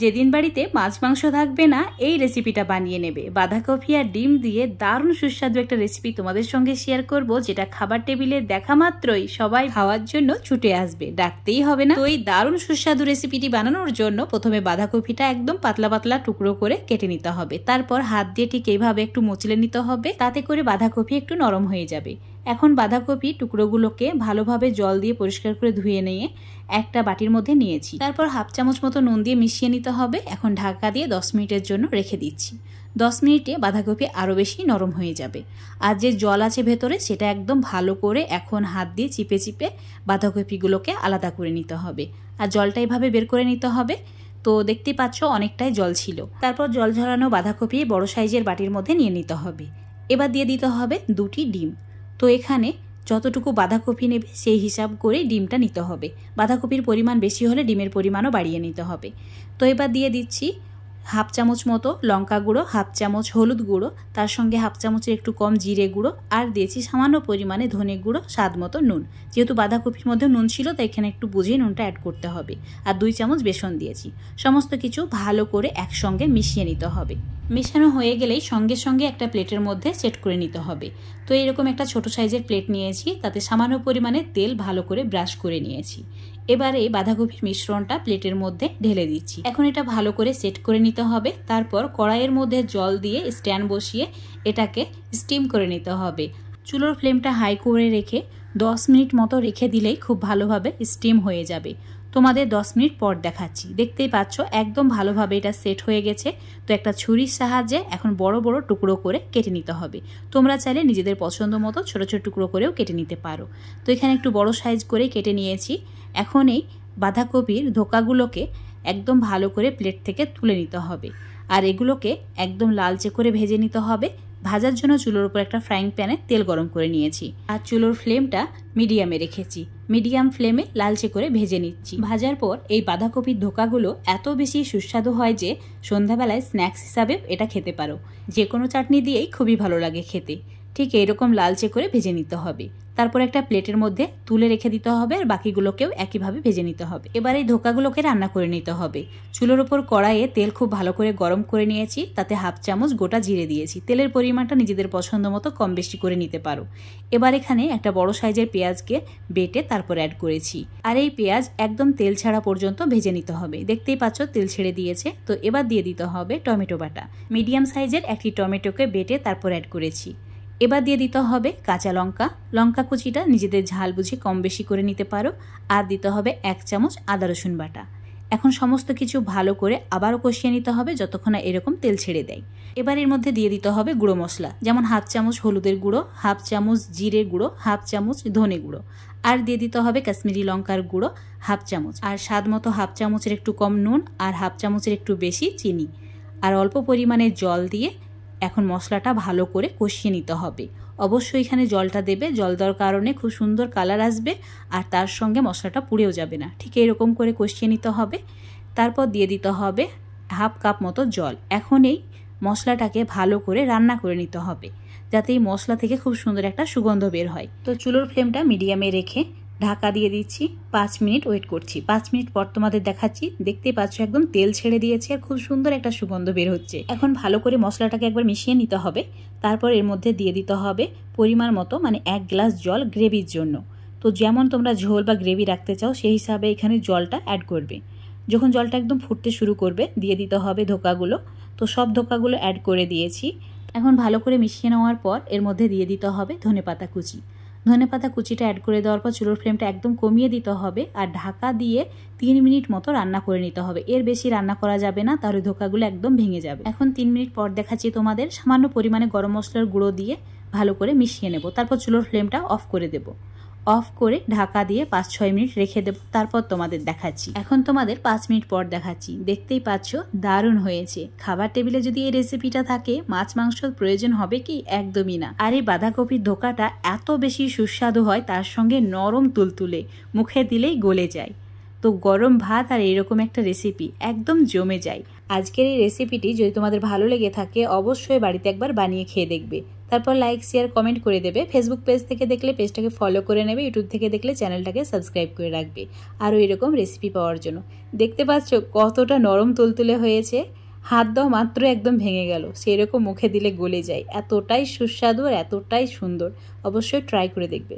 যেদিন বাড়িতে মাছ মাংস থাকবে না এই রেসিপিটা বানিয়ে নেবে বাঁধাকপি আর ডিম দিয়ে দারুণ সুস্বাদু একটা রেসিপি তোমাদের সঙ্গে শেয়ার করব যেটা খাবার টেবিলে দেখা মাত্রই সবাই খাওয়ার জন্য ছুটে আসবে ডাকতেই হবে না তো এই দারুণ সুস্বাদু রেসিপিটি বানানোর জন্য প্রথমে বাঁধাকপিটা একদম পাতলা পাতলা টুকরো করে কেটে নিতে হবে তারপর হাত দিয়ে ঠিক এইভাবে একটু মুচলে নিতে হবে তাতে করে বাঁধাকপি একটু নরম হয়ে যাবে এখন বাঁধাকপি টুকরোগুলোকে ভালোভাবে জল দিয়ে পরিষ্কার করে ধুয়ে নিয়ে একটা বাটির মধ্যে নিয়েছি তারপর হাফ চামচ মতো নুন দিয়ে মিশিয়ে নিতে হবে এখন ঢাকা দিয়ে দশ মিনিটের জন্য রেখে দিচ্ছি দশ মিনিটে বাঁধাকপি আরও বেশি নরম হয়ে যাবে আর যে জল আছে ভেতরে সেটা একদম ভালো করে এখন হাত দিয়ে চিপে চিপে বাঁধাকপিগুলোকে আলাদা করে নিতে হবে আর জলটা এভাবে বের করে নিতে হবে তো দেখতে পাচ্ছ অনেকটাই জল ছিল তারপর জল ঝরানো বাঁধাকপি বড় সাইজের বাটির মধ্যে নিয়ে নিতে হবে এবার দিয়ে দিতে হবে দুটি ডিম তো এখানে যতটুকু বাঁধাকপি নেবে সেই হিসাব করে ডিমটা নিতে হবে বাঁধাকপির পরিমাণ বেশি হলে ডিমের পরিমাণও বাড়িয়ে নিতে হবে তো এবার দিয়ে দিচ্ছি হাফ চামচ মতো লঙ্কা গুঁড়ো হাফ চামচ হলুদ গুঁড়ো তার সঙ্গে হাফ চামচের একটু কম জিরে গুঁড়ো আর দিয়েছি সামান্য পরিমাণে ধনে গুঁড়ো স্বাদ মতো নুন যেহেতু বাঁধাকপির মধ্যে নুন ছিল তাই এখানে একটু বুঝিয়ে নুনটা অ্যাড করতে হবে আর দুই চামচ বেসন দিয়েছি সমস্ত কিছু ভালো করে একসঙ্গে মিশিয়ে নিতে হবে মেশানো হয়ে গেলেই সঙ্গে সঙ্গে একটা প্লেটের মধ্যে সেট করে নিতে হবে তো এরকম একটা ছোট সাইজের প্লেট নিয়েছি তাতে সামান্য পরিমাণে তেল ভালো করে ব্রাশ করে নিয়েছি এবারে বাঁধাকপির মিশ্রণটা প্লেটের মধ্যে ঢেলে দিচ্ছি এখন এটা ভালো করে সেট করে নিতে হবে তারপর কড়াইয়ের মধ্যে জল দিয়ে স্ট্যান্ড বসিয়ে এটাকে স্টিম করে নিতে হবে চুলোর ফ্লেমটা হাই করে রেখে দশ মিনিট মতো রেখে দিলেই খুব ভালোভাবে স্টিম হয়ে যাবে তোমাদের 10 মিনিট পর দেখাচ্ছি দেখতেই পাচ্ছ একদম ভালোভাবে এটা সেট হয়ে গেছে তো একটা ছুরির সাহায্যে এখন বড় বড় টুকরো করে কেটে নিতে হবে তোমরা চাইলে নিজেদের পছন্দ মতো ছোটো ছোটো টুকরো করেও কেটে নিতে পারো তো এখানে একটু বড় সাইজ করে কেটে নিয়েছি এখন এই বাঁধাকপির ধোকাগুলোকে একদম ভালো করে প্লেট থেকে তুলে নিতে হবে আর এগুলোকে একদম লালচে করে ভেজে নিতে হবে ভাজার জন্য চুলোর উপর একটা ফ্রাইং প্যানে তেল গরম করে নিয়েছি আর চুলোর ফ্লেমটা মিডিয়ামে রেখেছি মিডিয়াম ফ্লেমে লালচে করে ভেজে নিচ্ছি ভাজার পর এই বাঁধাকপির ধোকাগুলো এত বেশি সুস্বাদু হয় যে সন্ধ্যাবেলায় স্ন্যাক্স হিসাবে এটা খেতে পারো যে কোনো চাটনি দিয়েই খুবই ভালো লাগে খেতে ঠিক এইরকম লালচে করে ভেজে নিতে হবে তারপর একটা প্লেটের মধ্যে তুলে রেখে দিতে হবে আর বাকিগুলোকেও একইভাবে ভেজে নিতে হবে এবার এই ধোকাগুলোকে রান্না করে নিতে হবে চুলোর ওপর কড়াইয়ে তেল খুব ভালো করে গরম করে নিয়েছি তাতে হাফ চামচ গোটা জিরে দিয়েছি তেলের পরিমাণটা নিজেদের পছন্দ মতো কম বেশি করে নিতে পারো এবার এখানে একটা বড় সাইজের পেঁয়াজকে বেটে তারপর অ্যাড করেছি আর এই পেঁয়াজ একদম তেল ছাড়া পর্যন্ত ভেজে নিতে হবে দেখতেই পাচ্ছ তেল ছেড়ে দিয়েছে তো এবার দিয়ে দিতে হবে টমেটো বাটা মিডিয়াম সাইজের একটি টমেটোকে বেটে তারপর অ্যাড করেছি এবার দিয়ে দিতে হবে কাঁচা লঙ্কা লঙ্কা কুচিটা নিজেদের ঝাল বুঝে কম বেশি করে নিতে পারো আর দিতে হবে এক চামচ আদা রসুন বাটা এখন সমস্ত কিছু ভালো করে আবারও কষিয়ে নিতে হবে যতক্ষণ না এরকম তেল ছেড়ে দেয় এবার এর মধ্যে দিয়ে দিতে হবে গুঁড়ো মশলা যেমন হাফ চামচ হলুদের গুঁড়ো হাফ চামচ জিরে গুঁড়ো হাফ চামচ ধনে গুঁড়ো আর দিয়ে দিতে হবে কাশ্মীরি লঙ্কার গুঁড়ো হাফ চামচ আর স্বাদ মতো হাফ চামচের একটু কম নুন আর হাফ চামচের একটু বেশি চিনি আর অল্প পরিমাণে জল দিয়ে এখন মশলাটা ভালো করে কষিয়ে নিতে হবে অবশ্যই এখানে জলটা দেবে জল দেওয়ার কারণে খুব সুন্দর কালার আসবে আর তার সঙ্গে মশলাটা পুড়েও যাবে না ঠিক এরকম করে কষিয়ে নিতে হবে তারপর দিয়ে দিতে হবে হাফ কাপ মতো জল এখন এই মশলাটাকে ভালো করে রান্না করে নিতে হবে যাতে এই মশলা থেকে খুব সুন্দর একটা সুগন্ধ বের হয় তো চুলোর ফ্লেমটা মিডিয়ামে রেখে ঢাকা দিয়ে দিচ্ছি পাঁচ মিনিট ওয়েট করছি পাঁচ মিনিট পর তোমাদের দেখাচ্ছি দেখতে পাচ্ছ একদম তেল ছেড়ে দিয়েছে আর খুব সুন্দর একটা সুগন্ধ বের হচ্ছে এখন ভালো করে মশলাটাকে একবার মিশিয়ে নিতে হবে তারপর এর মধ্যে দিয়ে দিতে হবে পরিমাণ মতো মানে এক গ্লাস জল গ্রেভির জন্য তো যেমন তোমরা ঝোল বা গ্রেভি রাখতে চাও সেই হিসাবে এখানে জলটা অ্যাড করবে যখন জলটা একদম ফুটতে শুরু করবে দিয়ে দিতে হবে ধোকাগুলো তো সব ধোকাগুলো অ্যাড করে দিয়েছি এখন ভালো করে মিশিয়ে নেওয়ার পর এর মধ্যে দিয়ে দিতে হবে ধনে পাতা কুচি ধনে পাতা কুচিটা অ্যাড করে দেওয়ার পর চুলোর ফ্লেমটা একদম কমিয়ে দিতে হবে আর ঢাকা দিয়ে তিন মিনিট মতো রান্না করে নিতে হবে এর বেশি রান্না করা যাবে না তাহলে ধোকাগুলো একদম ভেঙে যাবে এখন তিন মিনিট পর দেখাচ্ছি তোমাদের সামান্য পরিমাণে গরম মশলার গুঁড়ো দিয়ে ভালো করে মিশিয়ে নেব তারপর চুলোর ফ্লেমটা অফ করে দেবো অফ করে ঢাকা দিয়ে পাঁচ ছয় মিনিট রেখে দেবো তারপর তোমাদের দেখাচ্ছি এখন তোমাদের পাঁচ মিনিট পর দেখাচ্ছি দেখতেই পাচ্ছ দারুণ হয়েছে খাবার টেবিলে যদি এই রেসিপিটা থাকে মাছ মাংসর প্রয়োজন হবে কি একদমই না আর এই বাঁধাকপির ধোকাটা এত বেশি সুস্বাদু হয় তার সঙ্গে নরম তুলতুলে মুখে দিলেই গলে যায় তো গরম ভাত আর এরকম একটা রেসিপি একদম জমে যায় আজকের এই রেসিপিটি যদি তোমাদের ভালো লেগে থাকে অবশ্যই বাড়িতে একবার বানিয়ে খেয়ে দেখবে তারপর লাইক শেয়ার কমেন্ট করে দেবে ফেসবুক পেজ থেকে দেখলে পেজটাকে ফলো করে নেবে ইউটিউব থেকে দেখলে চ্যানেলটাকে সাবস্ক্রাইব করে রাখবে আরও এরকম রেসিপি পাওয়ার জন্য দেখতে পাচ্ছ কতটা নরম তুলতুলে হয়েছে হাত দেওয়া মাত্র একদম ভেঙে গেল সেই রকম মুখে দিলে গলে যায় এতটাই সুস্বাদু আর এতটাই সুন্দর অবশ্যই ট্রাই করে দেখবে